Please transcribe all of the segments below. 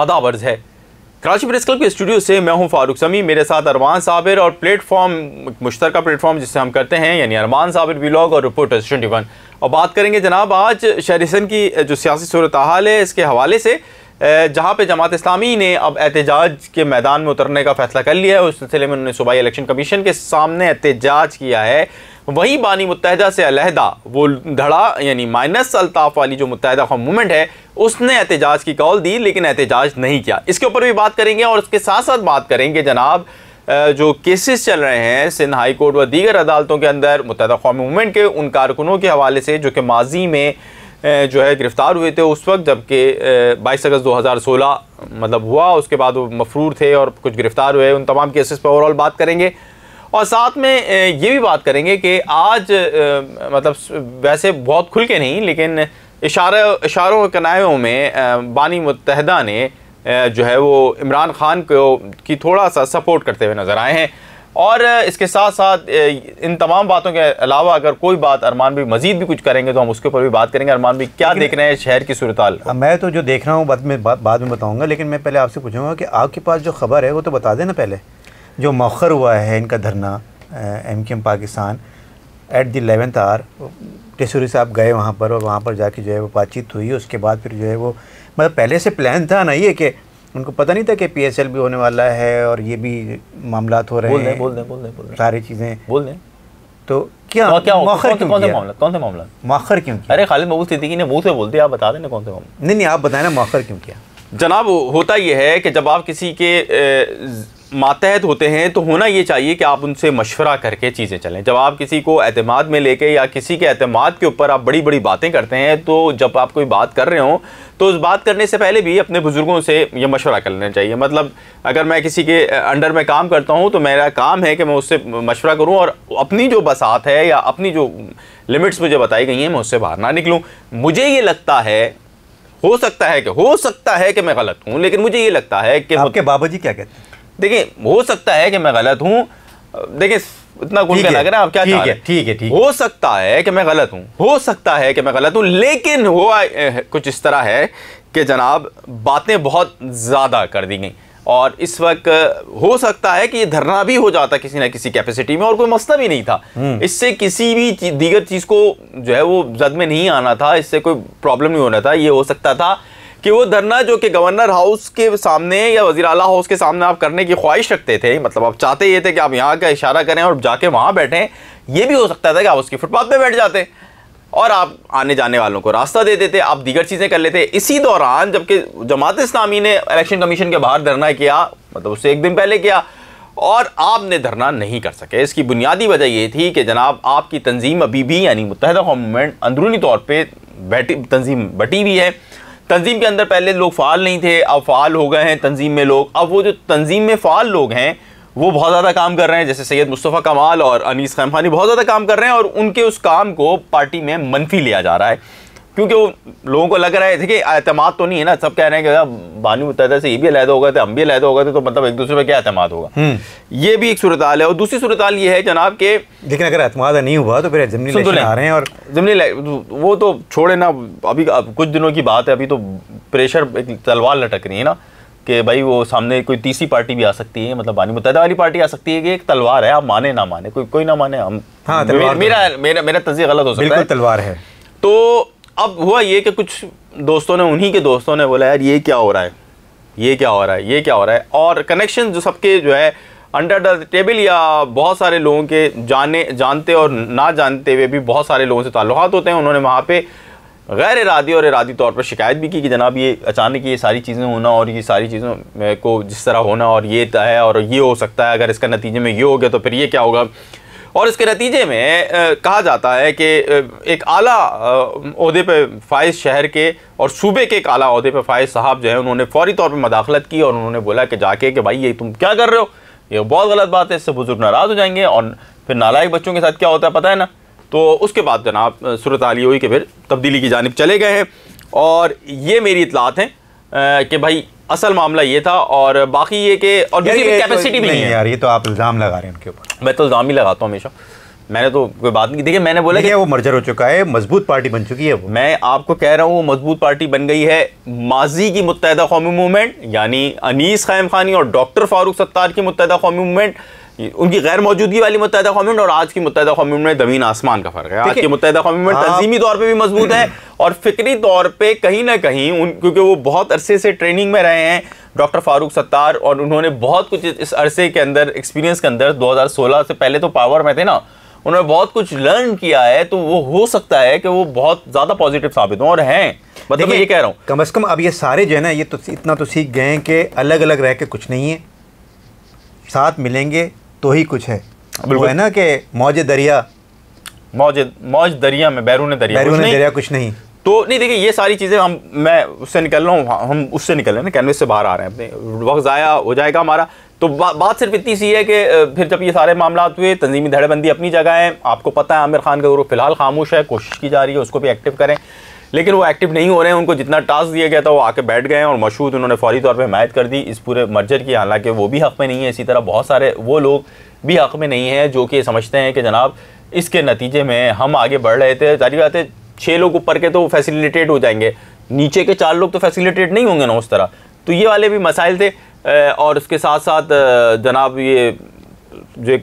अदा वर्ज है कराची प्रेस क्लब के स्टूडियो से मैं हूं फारूक समी मेरे साथ अरमान साबिर और प्लेटफॉर्म मुश्तर प्लेटफॉर्म जिससे हम करते हैं यानी अरमान साबिर ब्लॉग और रिपोर्टर्स ट्वेंटी वन और बात करेंगे जनाब आज शहरसन की जो सियासी सूरत हाल है इसके हवाले से जहाँ पर जमात इस्लामी ने अब एहतजाज के मैदान में उतरने का फैसला कर लिया है उस सिलसिले में उन्होंने सूबाई इलेक्शन कमीशन के सामने एहतजाज किया है वहीं बानी मुतहदा से अलहदा वो धड़ा यानी माइनस अल्ताफ़ वाली जो मुतहदा का मूवमेंट है उसने एहतजाज की कॉल दी लेकिन एहतजाज नहीं किया इसके ऊपर भी बात करेंगे और उसके साथ साथ बात करेंगे जनाब जो केसेस चल रहे हैं सिंध हाई कोर्ट व दीगर अदालतों के अंदर मुतहद कौमी मूवमेंट के उन कारकुनों के हवाले से जो कि माजी में जो है गिरफ़्तार हुए थे उस वक्त जबकि 22 अगस्त 2016 मतलब हुआ उसके बाद वो मफरूर थे और कुछ गिरफ़्तार हुए उन तमाम केसेस पर ओवरऑल बात करेंगे और साथ में ये भी बात करेंगे कि आज मतलब वैसे बहुत खुल के नहीं लेकिन इशारे इशारों और कनायों में बानी मुतहदा ने जो है वो इमरान खान को की थोड़ा सा सपोर्ट करते हुए नज़र आए हैं और इसके साथ साथ इन तमाम बातों के अलावा अगर कोई बात अरमान भी मजीद भी कुछ करेंगे तो हम उसके ऊपर भी बात करेंगे अरमान भी क्या देख रहे हैं शहर की सूरत मैं तो जो देख रहा हूँ बाद में बाद में बताऊँगा लेकिन मैं पहले आपसे पूछूंगा कि आपके पास जो खबर है वो तो बता देना पहले जो मौखर हुआ है इनका धरना M K M Pakistan at the eleventh hour Tessori साहब गए वहाँ पर और वहाँ पर जाके जो है वो बातचीत हुई उसके बाद फिर जो है वो मतलब पहले से प्लान था ना ये कि उनको पता नहीं था कि पी एस एल भी होने वाला है और ये भी मामला हो रहे हैं बोल दें बोल बोल सारी चीज़ें बोल दें तो क्या तो क्या मौखर क्यों कौन से मामला कौन से मामला मौखर क्यों किया अरे खालिद महबूब सिद्दीकी ने मुंह से बोल दिया आप बता देना कौन से मामला नहीं नहीं आप बताए ना मौखर क्यों किया जनाब होता यह है कि जब आप किसी के मातहत होते हैं तो होना ये चाहिए कि आप उनसे मशवरा करके चीज़ें चलें जब आप किसी को अतमाद में लेके या किसी के अतमाद के ऊपर आप बड़ी बड़ी बातें करते हैं तो जब आप कोई बात कर रहे हो तो उस बात करने से पहले भी अपने बुज़ुर्गों से ये मशवरा कर लेना चाहिए मतलब अगर मैं किसी के अंडर में काम करता हूँ तो मेरा काम है कि मैं उससे मशवरा करूँ और अपनी जो बसात है या अपनी जो लिमिट्स मुझे बताई गई हैं मैं उससे बाहर ना निकलूँ मुझे ये लगता है हो सकता है कि हो सकता है कि मैं गलत हूँ लेकिन मुझे ये लगता है कि आपके बाबा जी क्या कहते हैं देखिए हो सकता है कि मैं गलत हूँ देखिए इतना गुण ना करें आप क्या ठीक है ठीक है ठीक हो सकता है कि मैं गलत हूँ हो सकता है कि मैं गलत हूँ लेकिन हुआ कुछ इस तरह है कि जनाब बातें बहुत ज़्यादा कर दी गई और इस वक्त हो सकता है कि ये धरना भी हो जाता किसी ना किसी कैपेसिटी में और कोई मसला भी नहीं था हम्म। इससे किसी भी दीगर चीज़ को जो है वो जद में नहीं आना था इससे कोई प्रॉब्लम नहीं होना था ये हो सकता था कि वो धरना जो कि गवर्नर हाउस के सामने या वजी अला हाउस के सामने आप करने की ख्वाहिश रखते थे मतलब आप चाहते ये थे कि आप यहाँ का इशारा करें और जाके वहाँ बैठें ये भी हो सकता था कि आप उसकी फुटपाथ पर बैठ जाते और आप आने जाने वालों को रास्ता दे देते आप दीगर चीज़ें कर लेते इसी दौरान जबकि जमात इस्लामी ने इलेक्शन कमीशन के बाहर धरना किया मतलब उससे एक दिन पहले किया और आपने धरना नहीं कर सके इसकी बुनियादी वजह ये थी कि जनाब आपकी तंजीम अभी भी यानी मुतहदा मूवमेंट अंदरूनी तौर पर बैठी तंजीम बटी हुई है तंजीम के अंदर पहले लोग फ़ाल नहीं थे अब फ़ाल हो गए हैं तंजीम में लोग अब वो जो तंजीम में फ़ाल लोग हैं वो बहुत ज़्यादा काम कर रहे हैं जैसे सैयद मुस्तफ़ा कमाल और अनीस खैमखानी बहुत ज़्यादा काम कर रहे हैं और उनके उस काम को पार्टी में मनफी लिया जा रहा है क्योंकि वो लोगों को लग रहा है कि अहतमाद तो नहीं है ना सब कह रहे हैं कि बानी मुतहदा से ये भी अलहदा हो गए थे हम भी अलहदा हो गए थे तो मतलब एक दूसरे पर क्या अहतमाद होगा हम्म। ये भी एक सूरत है और दूसरी सूरत ये है जनाब के लेकिन अगर अहतमाद नहीं हुआ तो फिर जमनी तो आ रहे हैं और जमनी वो तो छोड़े ना अभी कुछ दिनों की बात है अभी तो प्रेशर एक तलवार लटक रही है ना कि भाई वो सामने कोई तीसरी पार्टी भी आ सकती है मतलब बानी मुतहदा वाली पार्टी आ सकती है कि एक तलवार है आप माने ना माने कोई कोई ना माने हम हाँ, तो मेरा, मेरा मेरा मेरा तजिया गलत हो सकता है तलवार है तो अब हुआ ये कि कुछ दोस्तों ने उन्हीं के दोस्तों ने बोला यार ये क्या हो रहा है ये क्या हो रहा है ये क्या हो रहा है और कनेक्शन जो सबके जो है अंडर द टेबल या बहुत सारे लोगों के जाने जानते और ना जानते हुए भी बहुत सारे लोगों से ताल्लुक़ होते हैं उन्होंने वहाँ पे गैर इरादी और इरादी तौर पर शिकायत भी की कि जनाब ये अचानक ये सारी चीज़ें होना और ये सारी चीज़ों को जिस तरह होना और ये तय और ये हो सकता है अगर इसका नतीजे में ये हो गया तो फिर ये क्या होगा और इसके नतीजे में आ, कहा जाता है कि एक आला अहदे पर फायज शहर के और सूबे के एक आला अहदे पर फायज साहब जो है उन्होंने फौरी तौर पर मदाखलत की और उन्होंने बोला कि जाके कि भाई ये तुम क्या कर रहे हो ये बहुत गलत बात है इससे बुज़ुर्ग नाराज़ हो जाएंगे और फिर नालायक बच्चों के साथ क्या होता है पता है ना तो उसके बाद जनाब सूरत आली हुई कि फिर तब्दीली की जानब चले गए हैं और ये मेरी इतलात हैं कि भाई असल मामला ये था और बाकी ये कि और दूसरी कैपेसिटी तो भी नहीं, नहीं है यार ये तो आप इल्ज़ाम लगा रहे हैं उनके ऊपर मैं तो इल्ज़ाम ही लगाता हूँ हमेशा मैंने तो कोई बात नहीं देखिए मैंने बोला कि वो मर्जर हो चुका है मजबूत पार्टी बन चुकी है वो मैं आपको कह रहा हूँ वो मजबूत पार्टी बन गई है माजी की मुतहदा कौमी मूवमेंट यानी अनीस खैम खानी और डॉक्टर फारूक सत्तार की मुतहदा कौमी मूवमेंट उनकी गैर मौजूदगी वाली मुतहदा कौमेंट और आज की मुतहदा कौमेंट में जमीन आसमान का फ़र्क है आज की मुतहदा कौमेंट तंजीमी तौर पर भी मजबूत है और फिक्री तौर पर कहीं ना कहीं उन क्योंकि वो बहुत अरसे से ट्रेनिंग में रहे हैं डॉक्टर फारूक सत्तार और उन्होंने बहुत कुछ इस अरसे के अंदर एक्सपीरियंस के अंदर दो हजार सोलह से पहले तो पावर में थे ना उन्होंने बहुत कुछ लर्न किया है तो वो हो सकता है कि वो बहुत ज़्यादा पॉजिटिव साबित हों और हैं मतलब मैं ये कह रहा हूँ कम अज़ कम अब ये सारे जो है ना ये तो इतना तो सीख गए हैं कि अलग अलग रह के कुछ नहीं है साथ मिलेंगे तो ही कुछ है वो है ना कि मौज दरिया मौज मौज दरिया में बैरून दरिया बैरून दरिया कुछ नहीं तो नहीं देखिए ये सारी चीज़ें हम मैं उससे निकल रहा हूँ हाँ, हम उससे निकल रहे हैं कैनवस से बाहर आ रहे हैं अपने वक्त ज़ाया हो जाएगा हमारा तो बा, बात सिर्फ इतनी सी है कि फिर जब ये सारे मामला हुए तंजीमी धड़ेबंदी अपनी जगह है आपको पता है आमिर खान का गुरु फिलहाल खामोश है कोशिश की जा रही है उसको भी एक्टिव करें लेकिन वो एक्टिव नहीं हो रहे हैं उनको जितना टास्क दिया गया था वो आके बैठ गए हैं और मशहूद उन्होंने फौरी तौर पर हमायत कर दी इस पूरे मर्जर की हालांकि वो भी हक़ में नहीं है इसी तरह बहुत सारे वो लोग भी हक़ में नहीं है जो कि समझते हैं कि जनाब इसके नतीजे में हम आगे बढ़ रहे थे जारी बात है छः लोग ऊपर के तो फैसिलिटेट हो जाएंगे नीचे के चार लोग तो फैसिलिटेट नहीं होंगे ना उस तरह तो ये वाले भी मसाइल थे और उसके साथ साथ जनाब ये जो एक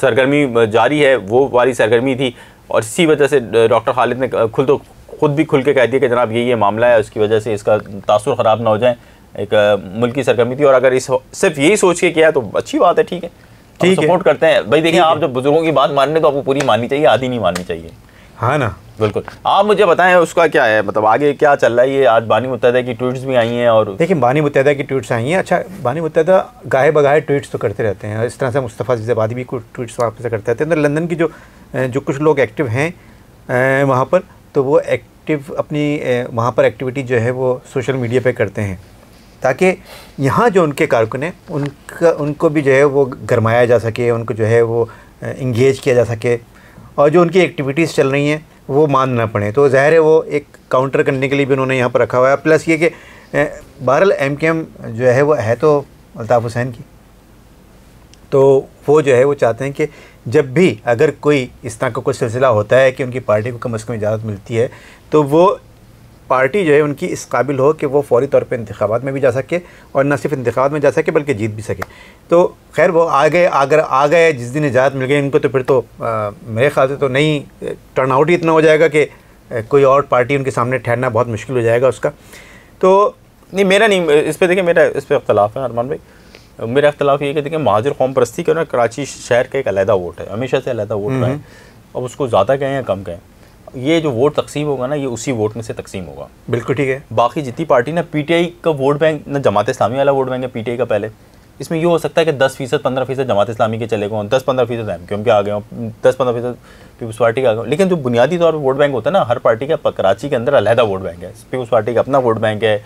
सरगर्मी जारी है वो वाली सरगर्मी थी और इसी वजह से डॉक्टर खालिद ने खुद तो खुद भी खुल के कह दिया कि जनाब ये ये मामला है उसकी वजह से इसका तासुर ख़राब ना हो जाए एक मुल्की सरगर्मी थी और अगर इस सिर्फ यही सोच के किया तो अच्छी बात है ठीक है ठीक सपोर्ट करते हैं भाई देखिए आप जब बुजुर्गों की बात मानने तो आपको पूरी माननी चाहिए आधी नहीं माननी चाहिए हाँ ना बिल्कुल आप मुझे बताएं उसका क्या है मतलब आगे क्या चल रहा है ये आज बानी मुतहदा की ट्वीट्स भी आई हैं और देखिए बानी मुतहदा की ट्वीट्स आई हैं अच्छा बानी मुतहदा गाहे बगाहे ट्वीट्स तो करते रहते हैं इस तरह से मुस्तफ़ा जबादी भी कुछ ट्वीट्स वहाँ पर से करते रहते हैं तो लंदन की जो जो कुछ लोग एक्टिव हैं वहाँ पर तो वो एक्टिव अपनी वहाँ पर एक्टिविटी जो है वो सोशल मीडिया पे करते हैं ताकि यहाँ जो उनके कारकुन हैं उनका उनको भी जो है वो गरमाया जा सके उनको जो है वो इंगेज किया जा सके और जो उनकी एक्टिविटीज़ चल रही हैं वो मान ना पड़े तो ज़ाहिर है वो एक काउंटर करने के लिए भी उन्होंने यहाँ पर रखा हुआ है प्लस ये कि बहरल एम के एम जो है वो है तो अल्ताफ़ हुसैन की तो वो जो है वो चाहते हैं कि जब भी अगर कोई इस तरह का कोई सिलसिला होता है कि उनकी पार्टी को कम अज़ कम इजाज़त मिलती है तो वो पार्टी जो है उनकी इस काबिल हो कि वो फौरी तौर पे इंतबात में भी जा सके और न सिर्फ इंतबात में जा सके बल्कि जीत भी सके तो खैर वो आ गए अगर आ गए जिस दिन इजाज़त मिल गई उनको तो फिर तो आ, मेरे ख्याल से तो नहीं टर्नआउट ही इतना हो जाएगा कि कोई और पार्टी उनके सामने ठहरना बहुत मुश्किल हो जाएगा उसका तो नहीं मेरा नहीं इस पर देखिए मेरा इस पर अख्तलाफ है अरमान भाई मेरा अख्तिलाफ ये कि देखिए महाजर कौम परस्ती ना कराची शहर का एक अलहदा वोट है हमेशा से अलहदा वोट रहा है हम्म। अब उसको ज़्यादा कहें या कम कहें ये जो वोट तकसीम होगा ना ये उसी वोट में से तकसीम होगा बिल्कुल ठीक है बाकी जितनी पार्टी ना पीटीआई का वोट बैंक ना जमात इस्लामी वाला वोट बैंक है पीटीआई का पहले इसमें ये हो सकता है कि दस फीसद पंद्रह फीसद जमात इस्लामी के चले गए दस पंद्रह फीसद एम क्यों के आ गए हों दस पंद्रह फीसद पीपल्स पार्टी के आ गए लेकिन जो बुनियादी तौर पर वोट बैंक होता है ना हर पार्टी का कराची के अंदर अलहदा वोट बैंक है पीपल्स पार्टी का अपना वोट बैंक है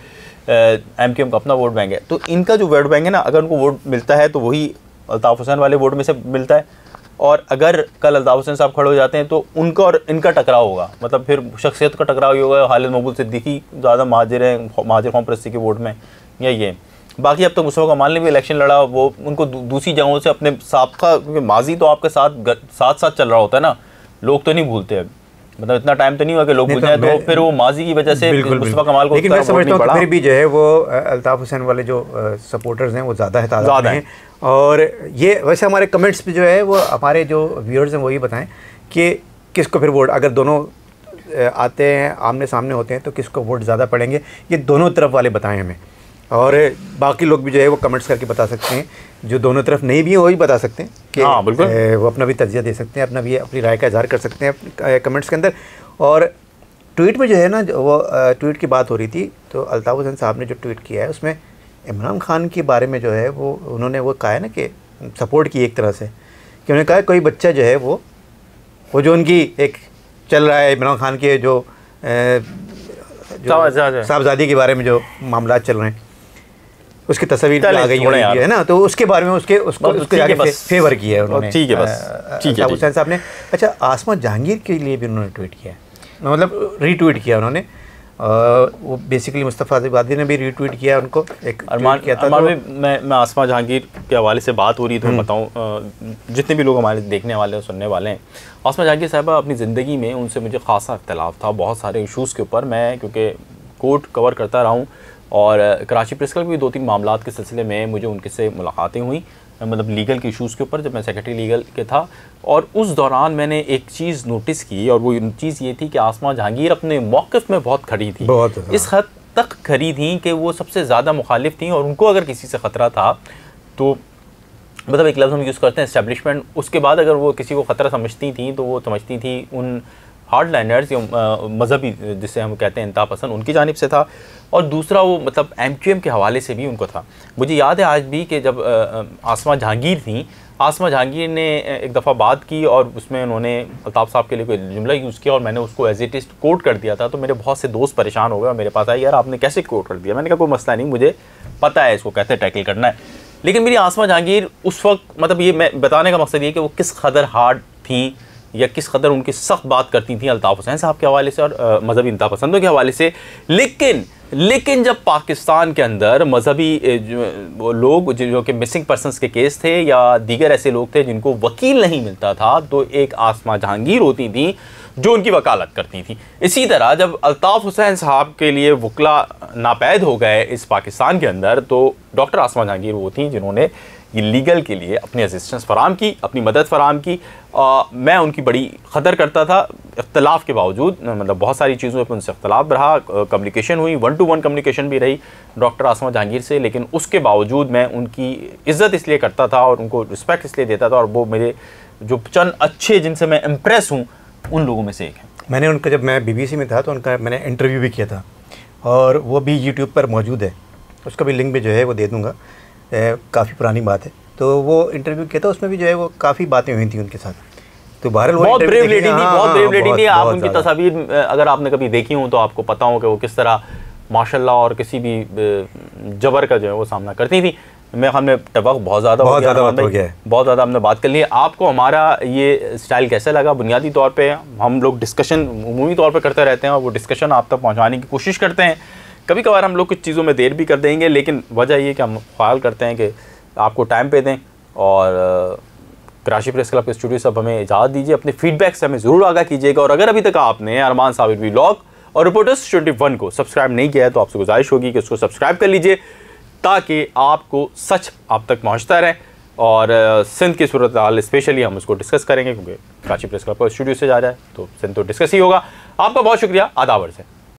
एम का अपना वोट बैंक है तो इनका जो वोट बैंक है ना अगर उनको वोट मिलता है तो वही अल्ताफ़ हुसैन वाले वोट में से मिलता है और अगर कल अल्ताफ़ हुसैन साहब खड़े हो जाते हैं तो उनका और इनका टकराव होगा मतलब फिर शख्सियत का टकराव ही होगा हालिद मकबूल सिद्दीकी ज़्यादा महाजिर हैं माहिर कौम प्रस्ती के वोट में या ये बाकी अब तक तो मुस्तफ़ा कमाल ने भी इलेक्शन लड़ा वो उनको दूसरी जगहों से अपने सबका क्योंकि माजी तो आपके साथ साथ साथ चल रहा होता है ना लोग तो नहीं भूलते अब मतलब इतना टाइम तो नहीं हुआ कि लोग बुझ जाए तो, तो फिर वो माजी की वजह से मुस्तफ़ा कमाल को लेकिन मैं समझता हूँ फिर भी जो है वो अल्ताफ़ हुसैन वाले जो सपोर्टर्स हैं वो ज़्यादा है ज़्यादा हैं और ये वैसे हमारे कमेंट्स पे जो है वो हमारे जो व्यूअर्स हैं वो ये बताएं कि किसको फिर वोट अगर दोनों आते हैं आमने सामने होते हैं तो किसको वोट ज़्यादा पड़ेंगे ये दोनों तरफ वाले बताएं हमें और बाकी लोग भी जो है वो कमेंट्स करके बता सकते हैं जो दोनों तरफ नहीं भी हैं वो भी बता सकते हैं कि हाँ, बिल्कुल वो अपना भी तजिया दे सकते हैं अपना भी अपनी राय का इजहार कर सकते हैं कमेंट्स के अंदर और ट्वीट में जो है ना वो ट्वीट की बात हो रही थी तो अल्ताफ़ हुसैन साहब ने जो ट्वीट किया है उसमें इमरान खान के बारे में जो है वो उन्होंने वो कहा है ना कि सपोर्ट की एक तरह से कि उन्होंने कहा कोई बच्चा जो है वो वो जो उनकी एक चल रहा है इमरान खान के जो साहबजादी के बारे में जो मामला चल रहे हैं उसकी तस्वीर आ गई है ना तो उसके बारे में उसके उसको उसके आगे फेवर किया है उन्होंने ठीक है बस ठीक है हुसैन साहब ने अच्छा आसमा जहांगीर के लिए भी उन्होंने ट्वीट किया मतलब रीट्वीट किया उन्होंने वो बेसिकली मुस्तफ़ा आजिबादी ने भी रीट्वीट किया उनको एक अरमान किया था तो- अरमान तो, मैं मैं आसमा जहांगीर के हवाले से बात हो रही थी तो हम्म। बताऊँ जितने भी लोग हमारे देखने वाले हैं सुनने वाले हैं आसमा जहांगीर साहबा अपनी ज़िंदगी में उनसे मुझे खासा इख्तलाफ था बहुत सारे इशूज़ के ऊपर मैं क्योंकि कोर्ट कवर करता रहा हूँ और कराची प्रेस क्लब के दो तीन मामला के सिलसिले में मुझे उनके से मुलाकातें हुई मतलब लीगल के इशूज़ के ऊपर जब मैं सेक्रेटरी लीगल के था और उस दौरान मैंने एक चीज़ नोटिस की और वो चीज़ ये थी कि आसमा जहांगीर अपने मौक़ में बहुत खड़ी थी बहुत इस हद तक खड़ी थी कि वो सबसे ज़्यादा मुखालिफ थी और उनको अगर किसी से ख़तरा था तो मतलब एक लफ्ज़ हम यूज़ करते हैं इस्टेबलिशमेंट उसके बाद अगर वो किसी को ख़तरा समझती थी तो वो समझती थी उन हार्ड लाइनर्स या मजहबी जिसे हम कहते हैं इंता पसंद उनकी जानब से था और दूसरा वो मतलब एम क्यू एम के हवाले से भी उनको था मुझे याद है आज भी कि जब आसमा जहांगीर थी आसमा जहांगीर ने एक दफ़ा बात की और उसमें उन्होंने अल्ताफ़ साहब के लिए कोई जुमला यूज़ किया और मैंने उसको एज इट इज़ कोट कर दिया था तो मेरे बहुत से दोस्त परेशान हो गए और मेरे पास आई यार आपने कैसे कोट कर दिया मैंने कहा कोई मसला नहीं मुझे पता है इसको कैसे टैकल करना है लेकिन मेरी आसमा जहांगीर उस वक्त मतलब ये मैं बताने का मकसद ये कि वो किस कदर हार्ड थी या किस कदर उनकी सख्त बात करती थी अलताफ़ हुसैन साहब के हवाले से और मजहबी इंतहा पसंदों के हवाले से लेकिन लेकिन जब पाकिस्तान के अंदर मजहबी लोग जो, जो कि मिसिंग पर्सनस के केस थे या दीगर ऐसे लोग थे जिनको वकील नहीं मिलता था तो एक आसमा जहांगीर होती थी जो उनकी वकालत करती थी इसी तरह जब अलताफ़ हुसैन साहब के लिए वकला नापैद हो गए इस पाकिस्तान के अंदर तो डॉक्टर आसमा जहांगीर वो थी जिन्होंने ये लीगल के लिए अपनी असिस्टेंस फराम की अपनी मदद फराम की आ, मैं उनकी बड़ी क़दर करता था इख्तलाफ के बावजूद मतलब बहुत सारी चीज़ों पर उनसे इख्तलाफ रहा कम्युनिकेशन हुई वन टू वन कम्युनिकेशन भी रही डॉक्टर आसमा जहांगीर से लेकिन उसके बावजूद मैं उनकी इज़्ज़त इसलिए करता था और उनको रिस्पेक्ट इसलिए देता था और वो मेरे जो चंद अच्छे जिनसे मैं इम्प्रेस हूँ उन लोगों में से एक है मैंने उनका जब मैं बीबीसी में था तो उनका मैंने इंटरव्यू भी किया था और वो भी यूट्यूब पर मौजूद है उसका भी लिंक भी जो है वो दे दूँगा काफ़ी पुरानी बात है तो वो इंटरव्यू किया था उसमें भी जो है वो काफ़ी बातें हुई थी उनके साथ तो वायरल बहुत ब्रेव लेडी थी हाँ, बहुत हाँ, ब्रेव लेडी थी आप उनकी तस्वीर अगर आपने कभी देखी हो तो आपको पता हो कि वो किस तरह माशाल्लाह और किसी भी जबर का जो है वो सामना करती थी मेरे ख्याल में वक्त बहुत ज़्यादा बहुत ज़्यादा बात हो गया है बहुत ज़्यादा हमने बात कर ली है आपको हमारा ये स्टाइल कैसा लगा बुनियादी तौर पे हम लोग डिस्कशन मूवी तौर पे करते रहते हैं और वो डिस्कशन आप तक पहुंचाने की कोशिश करते हैं कभी कभार हम लोग कुछ चीज़ों में देर भी कर देंगे लेकिन वजह ये कि हम ख्याल करते हैं कि आपको टाइम पे दें और कराची प्रेस क्लब के स्टूडियो सब हमें इजाज़त दीजिए अपने फीडबैक से हमें ज़रूर आगा कीजिएगा और अगर अभी तक आपने अरमान साबिर ब्लॉग और रिपोर्टर्स ट्वेंटी वन को सब्सक्राइब नहीं किया है तो आपसे गुजारिश होगी कि उसको सब्सक्राइब कर लीजिए ताकि आपको सच आप तक पहुँचता रहे और सिंध की सूरत हाल स्पेशली हम उसको डिस्कस करेंगे क्योंकि कराची प्रेस क्लब का स्टूडियो से जा रहा है तो सिंध तो डिस्कस ही होगा आपका बहुत शुक्रिया आदावर से